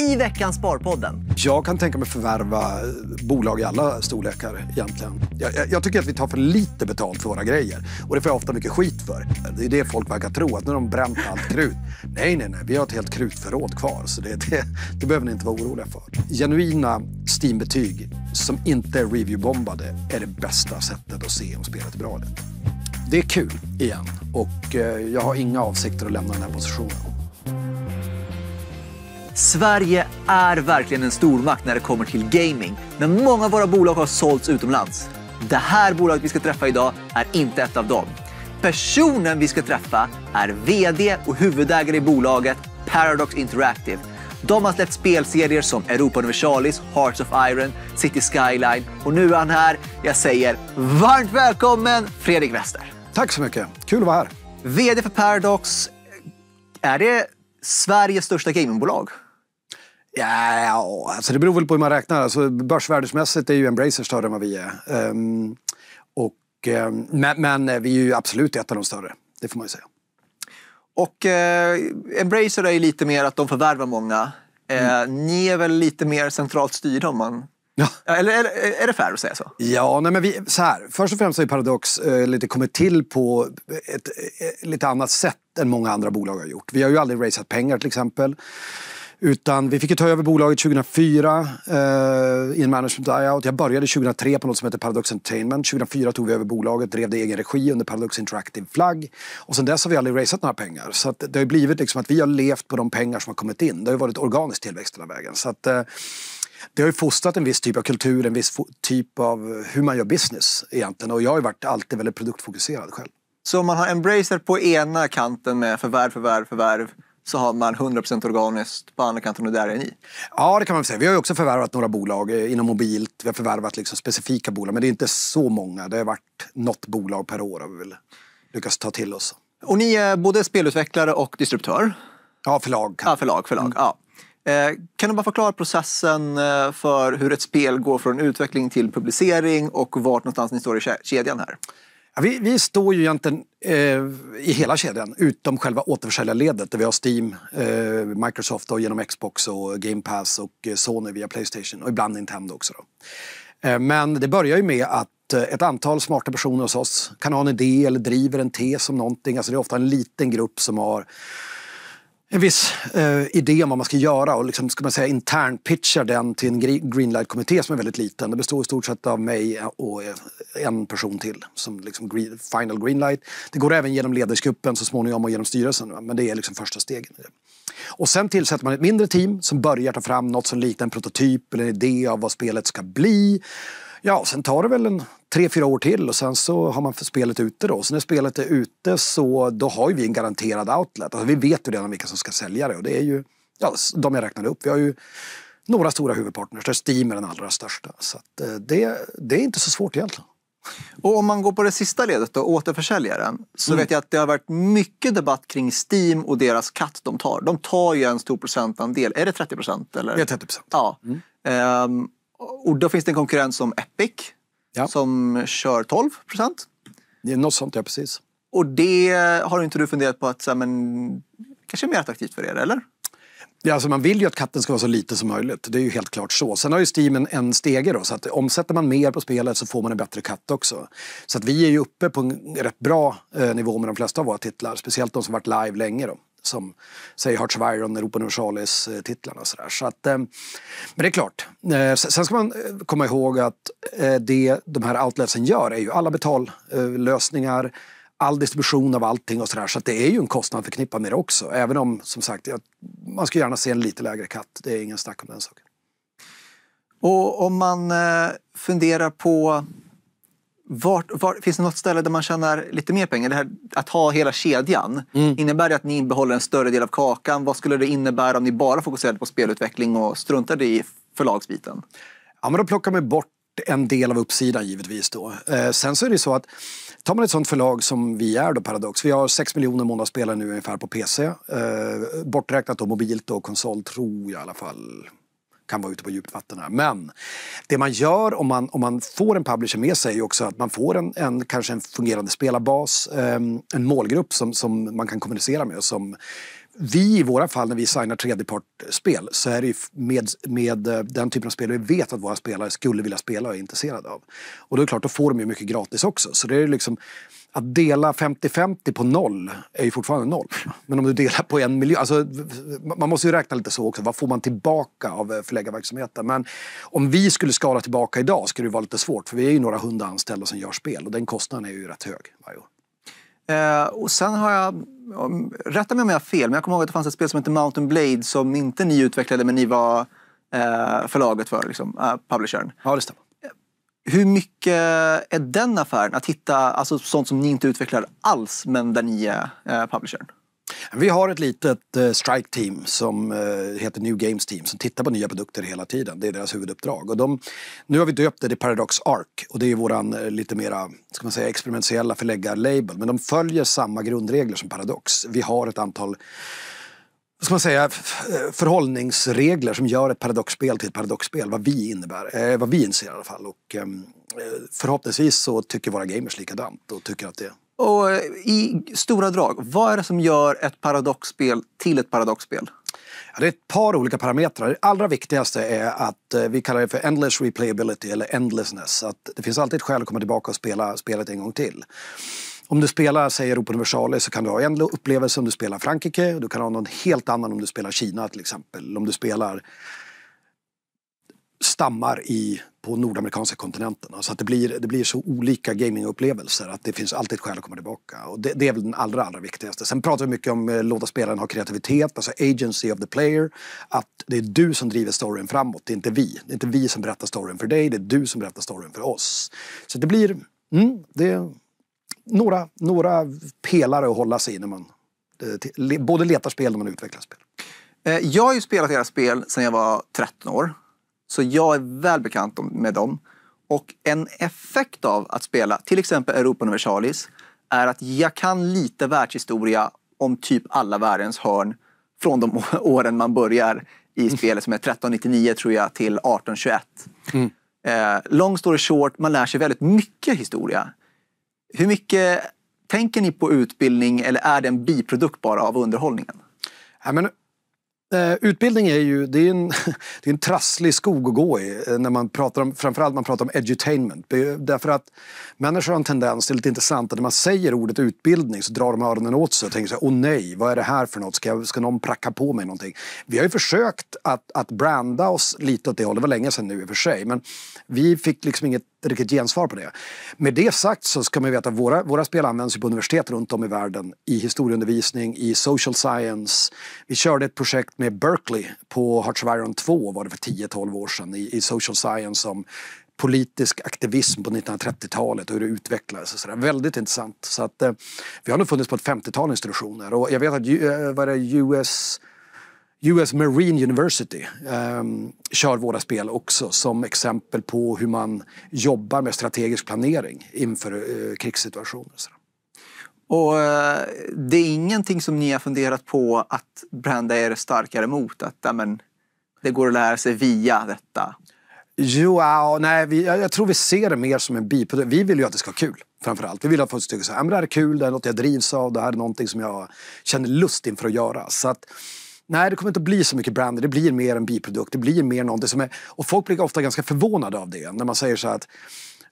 i veckans Sparpodden. Jag kan tänka mig förvärva bolag i alla storlekar egentligen. Jag, jag, jag, tycker att vi tar för lite betalt för våra grejer och det får jag ofta mycket skit för. Det är det folk verkar tro, att nu har de bränt allt krut. Nej, nej, nej, vi har ett helt krutförråd kvar så det, det, det behöver ni inte vara oroliga för. Genuina Steam-betyg som inte är reviewbombade är det bästa sättet att se om spelet är bra eller Det är kul, igen, och eh, jag har inga avsikter att lämna den här positionen. Sverige är verkligen en stormakt när det kommer till gaming, men många av våra bolag har sålts utomlands. Det här bolaget vi ska träffa idag är inte ett av dem. Personen vi ska träffa är VD och huvudägare i bolaget Paradox Interactive. De har släppt spelserier som Europa Universalis, Hearts of Iron, City Skyline och nu är han här. Jag säger varmt välkommen Fredrik Wester. Tack så mycket. Kul att vara här. VD för Paradox. Är det Sveriges största gamingbolag? Ja, alltså det beror väl på hur man räknar. Alltså börsvärdesmässigt är ju Embracer större än vad vi är. Um, och, um, men, men, eh, vi är ju absolut ett av de större, det får man ju säga. Och eh, Embracer är ju lite mer att de förvärvar många. Eh, mm. Ni är väl lite mer centralt styrda om man Ja. Eller, eller, är det fair att säga så? Ja, nej men vi, så här. Först och främst har Paradox eh, lite kommit till på ett, ett, eh, ett lite annat sätt än många andra bolag har gjort. Vi har ju aldrig raisat pengar till exempel. Utan vi fick ju ta över bolaget 2004 eh, i en management buyout. Jag började 2003 på något som heter Paradox Entertainment. 2004 tog vi över bolaget, drev det i egen regi under Paradox Interactive flagg. Och sen dess har vi aldrig raisat några pengar. Så att det har blivit liksom att vi har levt på de pengar som har kommit in. Det har varit organisk tillväxt den här vägen. Så att, eh, det har ju fostrat en viss typ av kultur, en viss typ av hur man gör business egentligen. Och jag har ju varit alltid väldigt produktfokuserad själv. Så man har embracer på ena kanten med förvärv, förvärv, förvärv så har man 100% organiskt på andra kanten och där är ni. Ja, det kan man säga. Vi har också förvärvat några bolag eh, inom mobilt. Vi har förvärvat liksom specifika bolag, men det är inte så många. Det har varit något bolag per år har vi väl lyckats ta till oss. Och ni är både spelutvecklare och distributör? Ja, förlag. Ja, förlag, förlag. Mm. Ja. Eh, kan du bara förklara processen eh, för hur ett spel går från utveckling till publicering och vart någonstans ni står i kedjan här? Ja, vi, vi, står ju egentligen eh, i hela kedjan utom själva återförsäljarledet där vi har Steam, eh, Microsoft och genom Xbox och Game Pass och eh, Sony via Playstation och ibland Nintendo också. Eh, men det börjar ju med att eh, ett antal smarta personer hos oss kan ha en idé eller driver en tes om någonting. Alltså det är ofta en liten grupp som har en viss eh, idé om vad man ska göra och liksom, ska man säga, intern pitchar den till en greenlight-kommitté som är väldigt liten. Det består i stort sett av mig och eh, en person till som liksom green, final greenlight. Det går även genom ledningsgruppen så småningom och genom styrelsen men det är liksom första stegen. Och sen tillsätter man ett mindre team som börjar ta fram något som liknar en prototyp eller en idé av vad spelet ska bli. Ja, sen tar det väl en tre, fyra år till och sen så har man spelet ute då. Så när spelet är ute så då har ju vi en garanterad outlet. Alltså vi vet ju redan vilka som ska sälja det och det är ju ja, de jag räknade upp. Vi har ju några stora huvudpartners där Steam är den allra största. Så att, eh, det, det är inte så svårt egentligen. Och om man går på det sista ledet då, återförsäljaren, så mm. vet jag att det har varit mycket debatt kring Steam och deras katt de tar. De tar ju en stor procentandel. Är det 30 procent? Det är 30 procent. Ja. Mm. Ehm, och då finns det en konkurrens som Epic ja. som kör 12 procent. Det är något sånt, ja precis. Och det har inte du funderat på att så här, men, kanske är mer attraktivt för er, eller? Ja, alltså man vill ju att katten ska vara så liten som möjligt. Det är ju helt klart så. Sen har ju Steam en, en stege då, så att omsätter man mer på spelet så får man en bättre katt också. Så att vi är ju uppe på en rätt bra eh, nivå med de flesta av våra titlar. Speciellt de som varit live länge då. Som, säg Hearts of Iron, Europa Universalis-titlarna eh, och sådär. Så att, eh, men det är klart. Eh, sen ska man eh, komma ihåg att eh, det de här outletsen gör är ju alla betallösningar all distribution av allting och sådär. Så att det är ju en kostnad förknippad med det också. Även om, som sagt, man skulle gärna se en lite lägre katt. Det är ingen snack om den saken. Och om man eh, funderar på vart, vart, finns det något ställe där man tjänar lite mer pengar? Det här, att ha hela kedjan, mm. innebär det att ni behåller en större del av kakan? Vad skulle det innebära om ni bara fokuserade på spelutveckling och struntade i förlagsbiten? Ja, men då plockar man bort en del av uppsidan givetvis. Då. Eh, sen så är det så att Tar man ett sånt förlag som vi är då, Paradox, vi har 6 miljoner månadsspelare nu ungefär på PC. Eh, borträknat då mobilt och konsol tror jag i alla fall kan vara ute på djupt vatten här. Men det man gör om man, om man får en publisher med sig är också att man får en, en kanske en fungerande spelarbas, eh, en målgrupp som, som man kan kommunicera med som vi i våra fall när vi signar tredjepartsspel så är det med, med eh, den typen av spel vi vet att våra spelare skulle vilja spela och är intresserade av. Och då är det klart, då får de ju mycket gratis också. Så det är liksom, att dela 50-50 på noll är ju fortfarande noll. Men om du delar på en miljon, alltså, man måste ju räkna lite så också. Vad får man tillbaka av eh, förläggarverksamheten? Men om vi skulle skala tillbaka idag skulle det vara lite svårt för vi är ju några hundra anställda som gör spel och den kostnaden är ju rätt hög varje år. Eh, och sen har jag rätta mig om jag har fel, men jag kommer ihåg att det fanns ett spel som hette Mountain Blade som inte ni utvecklade, men ni var eh, förlaget för, liksom, eh, publishern. Ja, det stämmer. Eh, hur mycket är den affären, att hitta alltså, sånt som ni inte utvecklar alls, men där ni är eh, publishern? Vi har ett litet eh, strike team som eh, heter New Games Team som tittar på nya produkter hela tiden. Det är deras huvuduppdrag. Och de, nu har vi döpt det till Paradox Arc och det är våran eh, lite mera ska man säga, experimentella förläggarlabel. Men de följer samma grundregler som Paradox. Vi har ett antal ska man säga, förhållningsregler som gör ett paradoxspel till ett paradoxspel. Vad vi innebär, vad vi inser i alla fall. Och, ehm, förhoppningsvis så tycker våra gamers likadant och tycker att det och eh, I stora drag, vad är det som gör ett paradoxspel till ett paradoxspel? Ja, det är ett par olika parametrar. Det allra viktigaste är att eh, vi kallar det för endless replayability eller endlessness. Att det finns alltid ett skäl att komma tillbaka och spela spelet en gång till. Om du spelar, säger Europa Universalis, så kan du ha en upplevelse om du spelar Frankrike. Du kan ha någon helt annan om du spelar Kina till exempel. Om du spelar stammar i, på nordamerikanska kontinenten. Alltså att det, blir, det blir så olika gamingupplevelser att det finns alltid skäl att komma tillbaka. Och det, det är väl den allra, allra viktigaste. Sen pratar vi mycket om att eh, låta spelaren ha kreativitet, alltså agency of the player. Att det är du som driver storyn framåt, det är inte vi. Det är inte vi som berättar storyn för dig, det är du som berättar storyn för oss. Så det blir mm, det några, några pelare att hålla sig i när man eh, både letar spel och man utvecklar spel. Eh, jag har ju spelat era spel sedan jag var 13 år. Så jag är väl bekant med dem. Och en effekt av att spela till exempel Europa Universalis är att jag kan lite världshistoria om typ alla världens hörn från de åren man börjar i mm. spelet som är 1399 tror jag till 1821. Mm. Eh, long story short, man lär sig väldigt mycket historia. Hur mycket tänker ni på utbildning eller är det en biprodukt bara av underhållningen? Ja, men Eh, utbildning är ju det är en, det är en trasslig skog att gå i. Eh, när man pratar om, framförallt man pratar om edutainment. Därför att människor har en tendens, det är lite intressant, att när man säger ordet utbildning så drar de öronen åt sig och tänker så åh nej, vad är det här för något? Ska, ska någon pracka på mig någonting? Vi har ju försökt att, att branda oss lite åt det hållet, det var länge sedan nu i och för sig. Men vi fick liksom inget riktigt gensvar på det. Med det sagt så ska man veta att våra, våra spel används på universitet runt om i världen. I historieundervisning, i social science. Vi körde ett projekt med Berkeley på Hearts of Iron 2 var det för 10-12 år sedan i, i social science om politisk aktivism på 1930-talet och hur det utvecklades. Och så där. Väldigt intressant. Så att, eh, vi har nog funnits på ett 50-tal institutioner och jag vet att eh, vad det, US US Marine University eh, kör våra spel också som exempel på hur man jobbar med strategisk planering inför eh, krigssituationer. Och eh, det är ingenting som ni har funderat på att brända er starkare mot? Att amen, det går att lära sig via detta? Jo, ja, nej, vi, jag, jag tror vi ser det mer som en biprodukt. Vi vill ju att det ska vara kul framförallt. Vi vill att folk tycker så här, det här är kul, det är något jag drivs av, det här är någonting som jag känner lust inför att göra. Så att, nej, det kommer inte att bli så mycket brandy. Det blir mer en biprodukt. Det blir mer någonting som är... Och folk blir ofta ganska förvånade av det. När man säger så att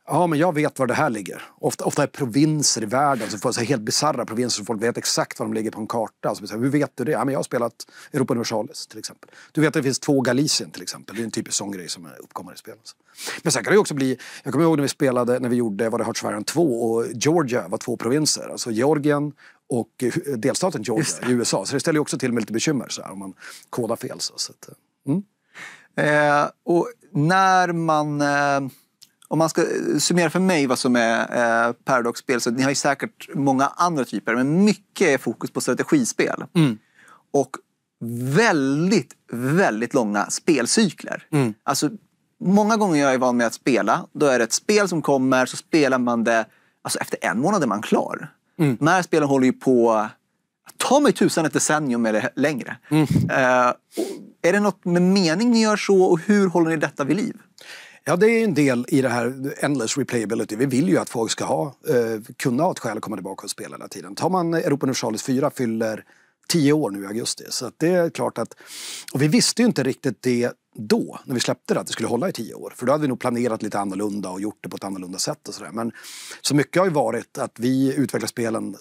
Ja, men jag vet var det här ligger. Ofta, ofta är provinser i världen, så får så helt bisarra provinser så folk vet exakt var de ligger på en karta. så här, hur vet du det? Ja, men jag har spelat Europa Universalis till exempel. Du vet att det finns två Galicien till exempel. Det är en typisk sån grej som uppkommer i spelet. Men sen kan det också bli, jag kommer ihåg när vi spelade, när vi gjorde, var det Hearts 2 och Georgia var två provinser. Alltså Georgien och eh, delstaten Georgia i USA. Så det ställer också till med lite bekymmer så här, om man kodar fel. Så, så att, eh, mm. eh, och när man... Eh, om man ska eh, summera för mig vad som är eh, Paradox-spel, ni har ju säkert många andra typer, men mycket är fokus på strategispel. Mm. Och väldigt, väldigt långa spelcykler. Mm. Alltså, många gånger jag är van med att spela, då är det ett spel som kommer, så spelar man det Alltså efter en månad är man klar. Mm. De här spelen håller ju på, ta mig tusan ett decennium eller längre. Mm. Eh, är det något med mening ni gör så och hur håller ni detta vid liv? Ja, det är en del i det här endless replayability. Vi vill ju att folk ska ha, eh, kunna ha ett skäl att komma tillbaka och spela hela tiden. Tar man Europa Universalis 4 fyller tio år nu i augusti. Så det är klart att, och vi visste ju inte riktigt det då, när vi släppte det, att det skulle hålla i tio år. För då hade vi nog planerat lite annorlunda och gjort det på ett annorlunda sätt och sådär. Men så mycket har ju varit att vi utvecklar spelen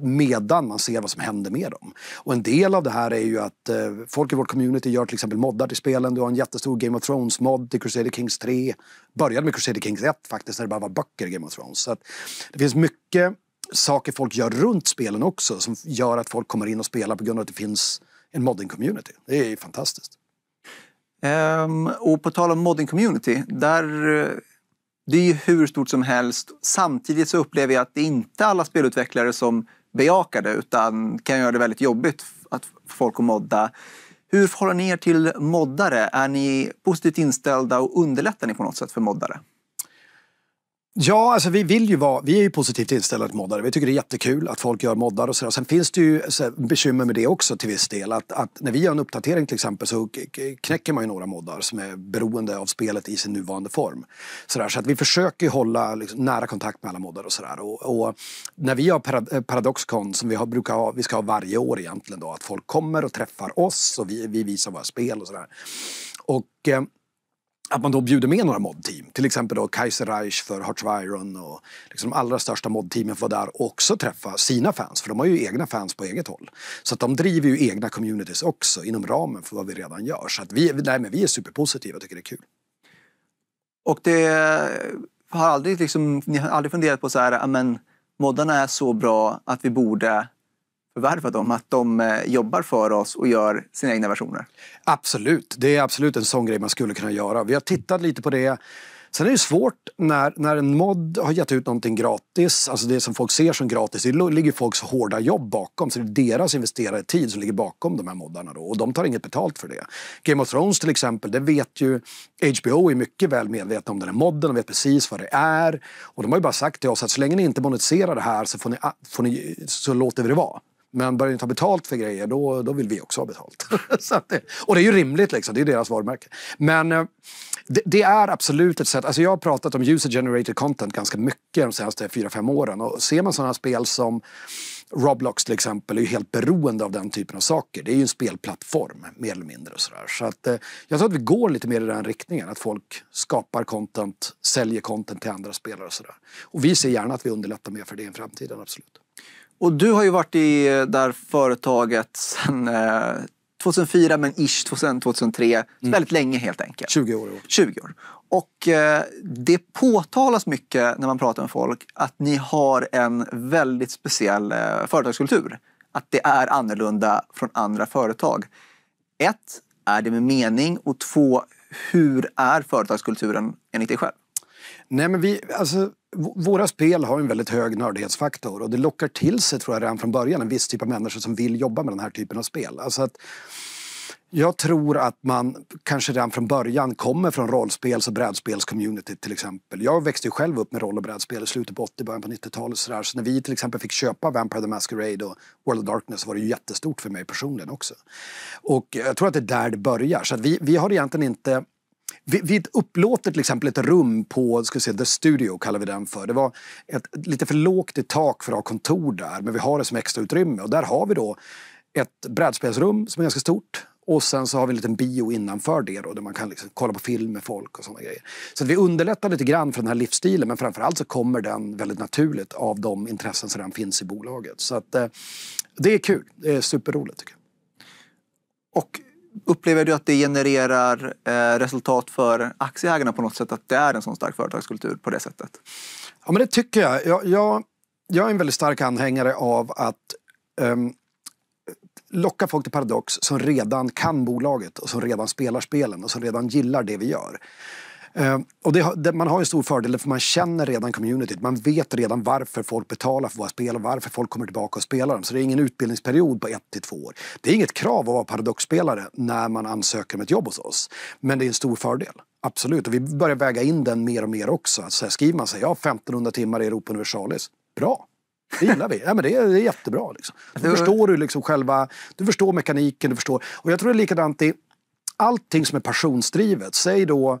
medan man ser vad som händer med dem. Och en del av det här är ju att eh, folk i vårt community gör till exempel moddar till spelen. Du har en jättestor Game of Thrones-modd till Crusader Kings 3. Började med Crusader Kings 1 faktiskt, när det bara var böcker i Game of Thrones. Så det finns mycket saker folk gör runt spelen också som gör att folk kommer in och spelar på grund av att det finns en modding-community. Det är fantastiskt. Um, och på tal om modding community, där, eh, det är ju hur stort som helst. Samtidigt så upplever jag att det inte är alla spelutvecklare som bejakar det utan kan göra det väldigt jobbigt att få folk att modda. Hur förhåller ni er till moddare? Är ni positivt inställda och underlättar ni på något sätt för moddare? Ja, alltså vi vill ju vara, vi är ju positivt inställda till moddar. Vi tycker det är jättekul att folk gör moddar och sådär. Sen finns det ju bekymmer med det också till viss del. Att, att, när vi gör en uppdatering till exempel så knäcker man ju några moddar som är beroende av spelet i sin nuvarande form. Så, så att vi försöker hålla liksom, nära kontakt med alla moddar och sådär. Och, och, när vi har Parad eh, Paradoxcon som vi har, brukar ha, vi ska ha varje år egentligen då, att folk kommer och träffar oss och vi, vi visar våra spel och sådär. Och eh, att man då bjuder med några modteam. Till exempel då Kaiserreich för Hearts of Iron och liksom de allra största modteamen får där också träffa sina fans för de har ju egna fans på eget håll. Så att de driver ju egna communities också inom ramen för vad vi redan gör. Så att vi, nej, men vi är superpositiva och tycker det är kul. Och det har aldrig liksom, ni har aldrig funderat på så här, men moddarna är så bra att vi borde förvärvat dem, att de eh, jobbar för oss och gör sina egna versioner? Absolut, det är absolut en sån grej man skulle kunna göra. Vi har tittat lite på det. Sen är det svårt när, när en mod har gett ut någonting gratis, alltså det som folk ser som gratis, det ligger folks hårda jobb bakom. Så det är deras investerade tid som ligger bakom de här moddarna då, och de tar inget betalt för det. Game of Thrones till exempel, det vet ju HBO är mycket väl medvetna om den här modden, de vet precis vad det är. Och de har ju bara sagt till oss att så länge ni inte monetiserar det här så, får ni, får ni, så låter vi det vara. Men börjar ni ta betalt för grejer, då, då vill vi också ha betalt. det, och det är ju rimligt, liksom, det är deras varumärke. Men eh, det, det, är absolut ett sätt. Alltså jag har pratat om user generated content ganska mycket de senaste 4-5 åren. Och ser man sådana spel som Roblox till exempel är ju helt beroende av den typen av saker. Det är ju en spelplattform mer eller mindre. Och sådär. Så att, eh, jag tror att vi går lite mer i den riktningen. Att folk skapar content, säljer content till andra spelare och sådär. Och vi ser gärna att vi underlättar mer för det i framtiden, absolut. Och du har ju varit i eh, det här företaget sedan 2004 eh, men ish 2003. Mm. Väldigt länge helt enkelt. 20 år. 20 år. Och eh, det påtalas mycket när man pratar med folk att ni har en väldigt speciell eh, företagskultur. Att det är annorlunda från andra företag. Ett, Är det med mening? Och två, Hur är företagskulturen enligt dig själv? Nej, men vi, alltså, våra spel har en väldigt hög nördighetsfaktor och det lockar till sig, tror jag, redan från början en viss typ av människor som vill jobba med den här typen av spel. Alltså att, jag tror att man kanske redan från början kommer från rollspels och brädspelscommunityt till exempel. Jag växte ju själv upp med roll och brädspel i slutet på 80 början på 90-talet så, så när vi till exempel fick köpa Vampire the Masquerade och World of Darkness var det ju jättestort för mig personligen också. Och jag tror att det är där det börjar. Så vi, vi har egentligen inte vi upplåter till exempel ett rum på ska se, The Studio, kallar vi den för. Det var ett, lite för lågt i tak för att ha kontor där, men vi har det som extra utrymme. Och där har vi då ett brädspelsrum som är ganska stort. Och sen så har vi en liten bio innanför det då, där man kan liksom kolla på film med folk och sådana grejer. Så vi underlättar lite grann för den här livsstilen men framförallt så kommer den väldigt naturligt av de intressen som redan finns i bolaget. Så att, eh, det är kul, det är superroligt tycker jag. Och Upplever du att det genererar eh, resultat för aktieägarna på något sätt? Att det är en sån stark företagskultur på det sättet? Ja, men det tycker jag. Jag, jag, jag är en väldigt stark anhängare av att um, locka folk till Paradox som redan kan bolaget och som redan spelar spelen och som redan gillar det vi gör. Eh, och det, man har en stor fördel för man känner redan communityt. Man vet redan varför folk betalar för våra spel och varför folk kommer tillbaka och spelar dem. Så det är ingen utbildningsperiod på ett till två år. Det är inget krav att vara paradoxspelare när man ansöker om ett jobb hos oss. Men det är en stor fördel. Absolut. Och vi börjar väga in den mer och mer också. Så här skriver man sig, ja 1500 timmar i Europa Universalis. Bra! Det gillar vi. Ja, men det, är, det är jättebra. Liksom. Då du... förstår du liksom själva, du förstår mekaniken, du förstår. Och jag tror det är likadant i allting som är passionsdrivet. Säg då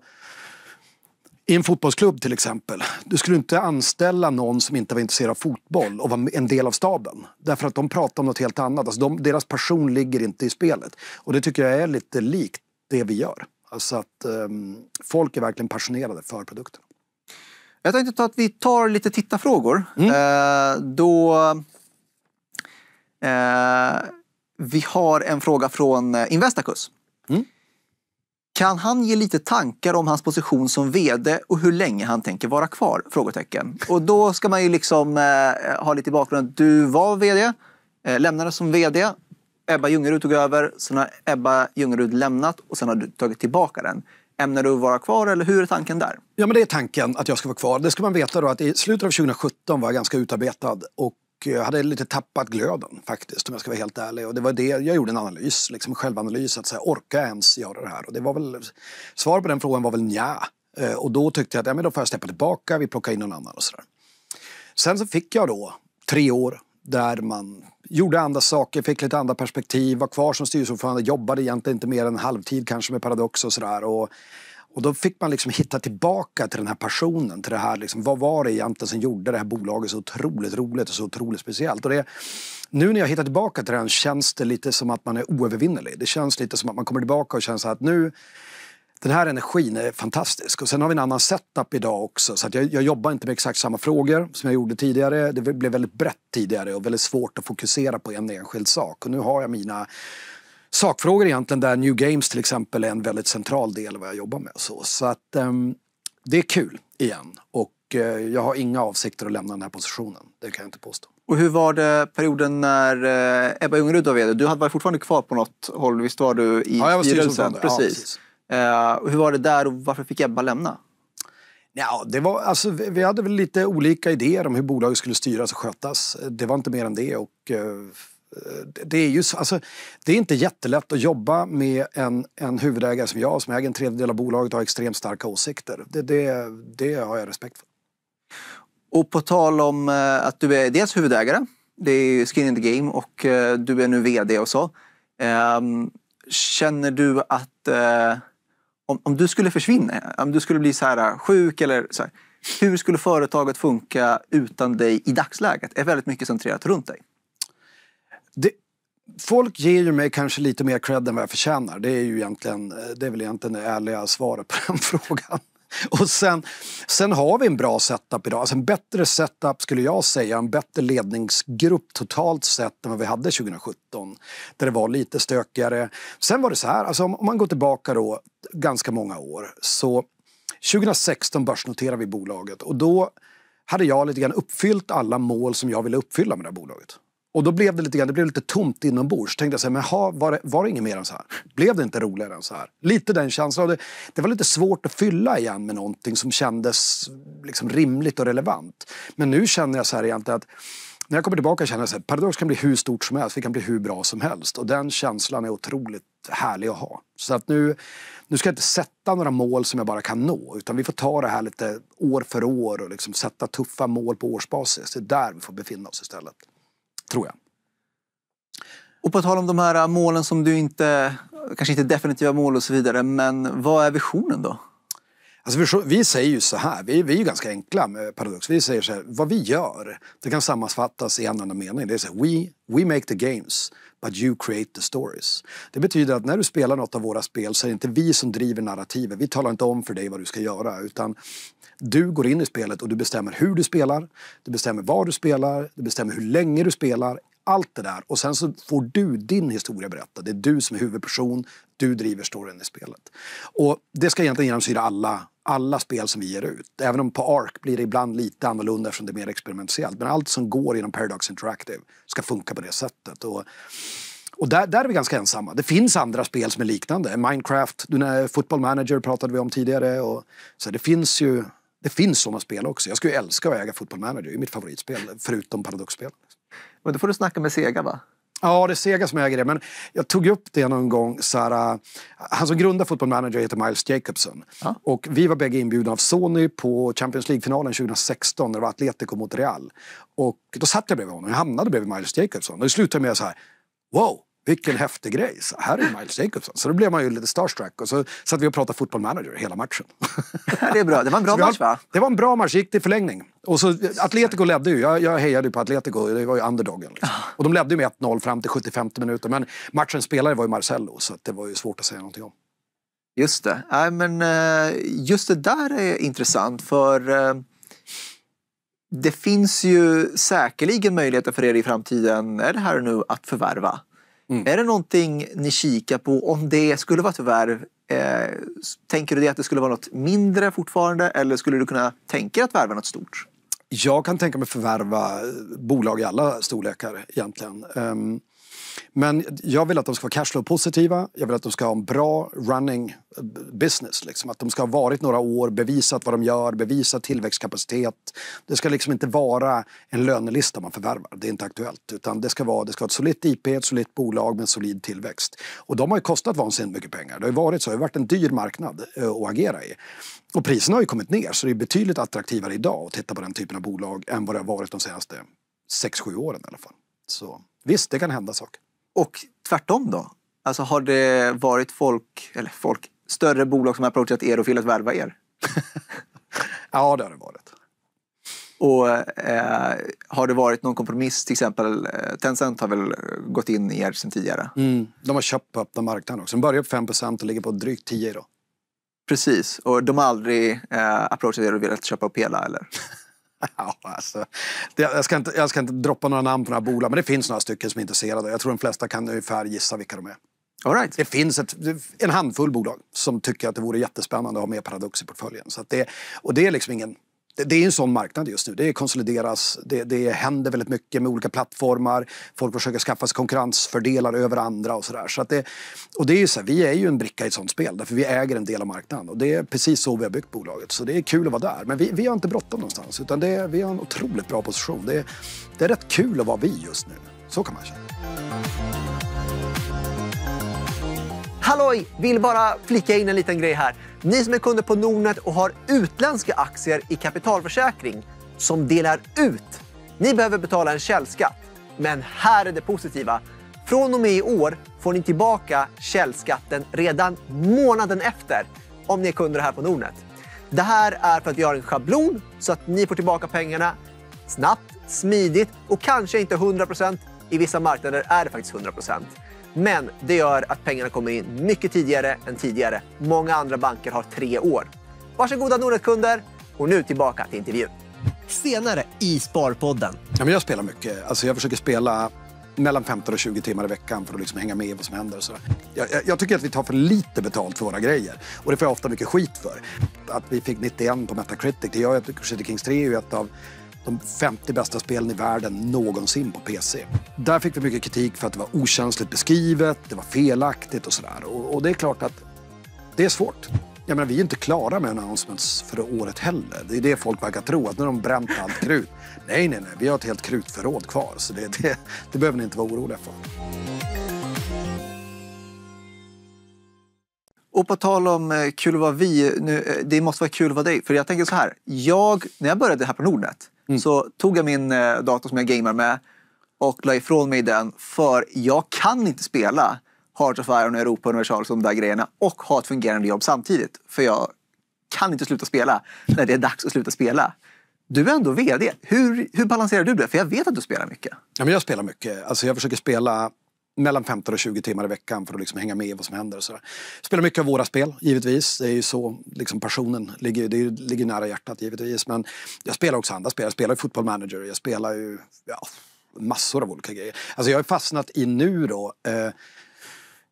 i en fotbollsklubb till exempel. Du skulle inte anställa någon som inte var intresserad av fotboll och var en del av staben. Därför att de pratar om något helt annat. Alltså de, deras passion ligger inte i spelet. Och det tycker jag är lite likt det vi gör. Alltså att um, folk är verkligen passionerade för produkten. Jag tänkte ta att vi tar lite tittarfrågor. Mm. Eh, då... Eh, vi har en fråga från eh, Investacus. Kan han ge lite tankar om hans position som vd och hur länge han tänker vara kvar? Frågetecken. Och då ska man ju liksom eh, ha lite i bakgrunden. Du var vd, eh, lämnade som vd. Ebba Ljungerud tog över, sen har Ebba Ljungerud lämnat och sen har du tagit tillbaka den. Ämnar du vara kvar eller hur är tanken där? Ja, men det är tanken att jag ska vara kvar. Det ska man veta då att i slutet av 2017 var jag ganska utarbetad och jag hade lite tappat glöden faktiskt om jag ska vara helt ärlig. Och det var det jag gjorde en analys, liksom självanalys. Att säga, orkar jag ens göra det här? Och det var väl, svar på den frågan var väl nja. Eh, och då tyckte jag att ja, men då får jag steppa tillbaka, vi plockar in någon annan och sådär. Sen så fick jag då tre år där man gjorde andra saker, fick lite andra perspektiv, var kvar som styrelseordförande, jobbade egentligen inte mer än halvtid kanske med Paradox och sådär. Och då fick man liksom hitta tillbaka till den här passionen. Till det här liksom, vad var det egentligen som gjorde det här bolaget så otroligt roligt och så otroligt speciellt? Och det, nu när jag hittar tillbaka till den känns det lite som att man är oövervinnerlig. Det känns lite som att man kommer tillbaka och känner att nu den här energin är fantastisk. Och sen har vi en annan setup idag också. Så jag, jag, jobbar inte med exakt samma frågor som jag gjorde tidigare. Det blev väldigt brett tidigare och väldigt svårt att fokusera på en enskild sak. Och nu har jag mina sakfrågor egentligen där New Games till exempel är en väldigt central del av vad jag jobbar med. Så, så att um, det är kul igen och uh, jag har inga avsikter att lämna den här positionen. Det kan jag inte påstå. Och hur var det perioden när uh, Ebba Ljungerud var vd? Du hade varit fortfarande kvar på något håll, visst var du i ja, jag var styrelsen? Precis. Ja, precis. Uh, hur var det där och varför fick Ebba lämna? Ja, det var, alltså, vi hade väl lite olika idéer om hur bolaget skulle styras och skötas. Det var inte mer än det. Och, Eh, det är ju alltså, det är inte jättelätt att jobba med en, en huvudägare som jag som äger en tredjedel av bolaget och har extremt starka åsikter. Det, det, det har jag respekt för. Och på tal om eh, att du är dels huvudägare, det är skin in the game och eh, du är nu vd och så. Ehm, känner du att om, om du skulle försvinna, om du skulle bli så här sjuk eller så här, hur skulle företaget funka utan dig i dagsläget? Det är väldigt mycket centrerat runt dig. Det, folk ger ju mig kanske lite mer cred än vad jag förtjänar. Det är ju egentligen, eh, det är väl egentligen det ärliga svaret på den frågan. Och sen, sen har vi en bra setup idag. Alltså en bättre setup skulle jag säga, en bättre ledningsgrupp totalt sett än vad vi hade 2017. Där det var lite stökigare. Sen var det så här, alltså om, man går tillbaka då ganska många år så 2016 börsnoterade vi bolaget och då hade jag lite grann uppfyllt alla mål som jag ville uppfylla med det här bolaget. Och då blev det lite grann, det blev lite tomt inombords. Tänkte jag så här, men ha, var, det, var det inget mer än så här? Blev det inte roligare än så här? Lite den känslan. Det, det, var lite svårt att fylla igen med någonting som kändes liksom rimligt och relevant. Men nu känner jag så här egentligen att när jag kommer tillbaka känner jag att Paradox kan bli hur stort som helst, vi kan bli hur bra som helst. Och den känslan är otroligt härlig att ha. Så att nu, nu ska jag inte sätta några mål som jag bara kan nå, utan vi får ta det här lite år för år och liksom sätta tuffa mål på årsbasis. Det är där vi får befinna oss istället. Tror jag. Och på tal om de här äh, målen som du inte, kanske inte definitiva mål och så vidare, men vad är visionen då? Alltså vi säger ju så här, vi, vi är ju ganska enkla med Paradox. Vi säger så här, vad vi gör, det kan sammanfattas i en annan mening. Det är så här, we, we make the games, but you create the stories. Det betyder att när du spelar något av våra spel så är det inte vi som driver narrativet. Vi talar inte om för dig vad du ska göra, utan du går in i spelet och du bestämmer hur du spelar, du bestämmer var du spelar, du bestämmer hur länge du spelar, allt det där. Och sen så får du din historia berättad. Det är du som är huvudperson, du driver storyn i spelet. Och det ska egentligen genomsyra alla alla spel som vi ger ut. Även om på ARK blir det ibland lite annorlunda eftersom det är mer experimentellt. Men allt som går inom Paradox Interactive ska funka på det sättet. Och, och där, där är vi ganska ensamma. Det finns andra spel som är liknande. Minecraft, Football Manager pratade vi om tidigare. Och, så det finns ju det finns sådana spel också. Jag skulle älska att äga Football Manager. Det är mitt favoritspel, förutom paradox Men då får du snacka med Sega, va? Ja, det är Sega som äger det. Men jag tog upp det någon gång. Så han som grundar Football Manager heter Miles Jacobson. Ja. Och vi var bägge inbjudna av Sony på Champions League-finalen 2016 när det var Atletico mot Real. Och då satt jag bredvid honom. Jag hamnade bredvid Miles Jacobson. Och det slutade med så här. Wow! vilken häftig grej, så här är Miles Jacobson. Så då blev man ju lite starstruck och så satt vi och pratade football manager hela matchen. det är bra. Det var en bra så match va? Det var en bra match, gick till förlängning. Och så, Atletico ledde ju, jag, jag hejade ju på Atletico, det var ju underdogen. Liksom. Och de ledde med 1-0 fram till 75 minuter men matchens spelare var ju Marcello så det var ju svårt att säga någonting om. Just det. Äh, men, eh, just det där är intressant för eh, det finns ju säkerligen möjligheter för er i framtiden, är det här nu, att förvärva Mm. Är det någonting ni kikar på om det skulle vara ett värv? Eh, tänker du dig att det skulle vara något mindre fortfarande eller skulle du kunna tänka dig att värva något stort? Jag kan tänka mig förvärva bolag i alla storlekar egentligen. Um, men jag vill att de ska vara cashflow-positiva. Jag vill att de ska ha en bra running eh, business. Liksom. Att de ska ha varit några år, bevisat vad de gör, bevisat tillväxtkapacitet. Det ska liksom inte vara en lönelista man förvärvar. Det är inte aktuellt. Utan det ska vara, det ska vara ett solitt IP, ett solitt bolag med solid tillväxt. Och de har ju kostat vansinnigt mycket pengar. Det har varit så. Det har varit en dyr marknad eh, att agera i. Och priserna har ju kommit ner, så det är betydligt attraktivare idag att titta på den typen av bolag än vad det har varit de senaste 6-7 åren i alla fall. Så visst, det kan hända saker. Och tvärtom då? Alltså har det varit folk, eller folk, större bolag som har approachat er och velat värva er? ja, det har det varit. Och eh, har det varit någon kompromiss? Till exempel eh, Tencent har väl gått in i er sen tidigare? Mm. De har köpt på öppna marknaden också. De börjar på 5 och ligger på drygt 10 idag. Precis, och de har aldrig eh, approachat er och velat köpa upp hela eller? Ja, alltså, jag, ska inte, jag ska inte droppa några namn på några bolag, men det finns några stycken som är intresserade. Jag tror de flesta kan ungefär gissa vilka de är. All right. Det finns ett, en handfull bolag som tycker att det vore jättespännande att ha med Paradox i portföljen. Så det, och det är liksom ingen det är en sån marknad just nu. Det konsolideras, det, det händer väldigt mycket med olika plattformar. Folk försöker skaffa sig konkurrensfördelar över andra och sådär. Så det, det så vi är ju en bricka i ett sånt spel därför vi äger en del av marknaden och det är precis så vi har byggt bolaget. Så det är kul att vara där. Men vi, vi har inte bråttom någonstans utan det, vi har en otroligt bra position. Det, det är rätt kul att vara vi just nu. Så kan man känna. Halloj! Vill bara flika in en liten grej här. Ni som är kunder på Nordnet och har utländska aktier i kapitalförsäkring som delar ut, ni behöver betala en källskatt. Men här är det positiva. Från och med i år får ni tillbaka källskatten redan månaden efter om ni är kunder här på Nordnet. Det här är för att vi har en schablon så att ni får tillbaka pengarna snabbt, smidigt och kanske inte 100 I vissa marknader är det faktiskt 100 men det gör att pengarna kommer in mycket tidigare än tidigare. Många andra banker har tre år. Varsågoda Nordnet-kunder och nu tillbaka till intervjun. Senare i Sparpodden. Ja, men jag spelar mycket. Alltså, jag försöker spela mellan 15 och 20 timmar i veckan för att liksom hänga med i vad som händer. Och Jag, jag, tycker att vi tar för lite betalt för våra grejer och det får jag ofta mycket skit för. Att vi fick 91 på Metacritic, det gör att Crusader Kings 3 är ett av de 50 bästa spelen i världen någonsin på PC. Där fick vi mycket kritik för att det var okänsligt beskrivet, det var felaktigt och sådär. Och, och det är klart att det är svårt. Jag menar, vi är inte klara med announcements för året heller. Det är det folk verkar tro, att när de bränt allt krut. Nej, nej, nej, vi har ett helt krutförråd kvar, så det, det, det behöver ni inte vara oroliga för. Och på tal om eh, kul att vara vi, nu, eh, det måste vara kul att vara dig. För jag tänker så här, jag, när jag började här på Nordnet, Mm. Så tog jag min eh, dator som jag gamer med och la ifrån mig den för jag kan inte spela Heart of Iron, och Europa Universal som där grejerna och ha ett fungerande jobb samtidigt. För jag kan inte sluta spela när det är dags att sluta spela. Du är ändå VD. Hur, hur balanserar du det? För jag vet att du spelar mycket. Ja, men jag spelar mycket. Alltså jag försöker spela mellan 15 och 20 timmar i veckan för att liksom hänga med i vad som händer. så Spelar mycket av våra spel, givetvis. Det är ju så liksom passionen ligger, det ligger nära hjärtat, givetvis. Men jag spelar också andra spel. Jag spelar ju Football Manager, jag spelar ju ja, massor av olika grejer. Alltså jag har fastnat i nu då eh,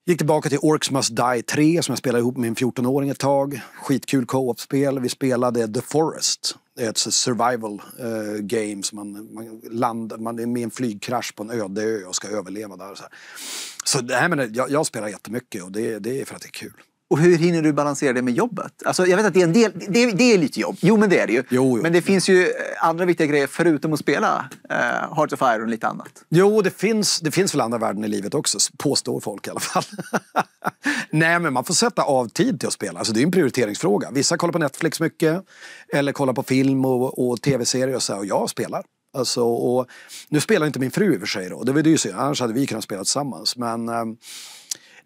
Gick tillbaka till Orcs Must Die 3 som jag spelade ihop med min 14-åring ett tag. Skitkul co-op-spel. Vi spelade The Forest det är ett survival eh, game. Så man, man, land, man är med i en flygkrasch på en öde ö och ska överleva där. Så, så det här med det, jag, jag spelar jättemycket och det, det är för att det är kul. Och hur hinner du balansera det med jobbet? Alltså, jag vet att det är, en del, det, det är lite jobb. Jo, men det är det ju. Jo, jo. Men det finns ju eh, andra viktiga grejer förutom att spela eh, Heart of Iron och lite annat. Jo, det finns, det finns väl andra värden i livet också, påstår folk i alla fall. Nej, men man får sätta av tid till att spela. Alltså, det är en prioriteringsfråga. Vissa kollar på Netflix mycket eller kollar på film och, och tv-serier och så här, och jag spelar. Alltså, och, nu spelar inte min fru i och för sig då. Det var ju så. Annars hade vi kunnat spela tillsammans. Men, eh,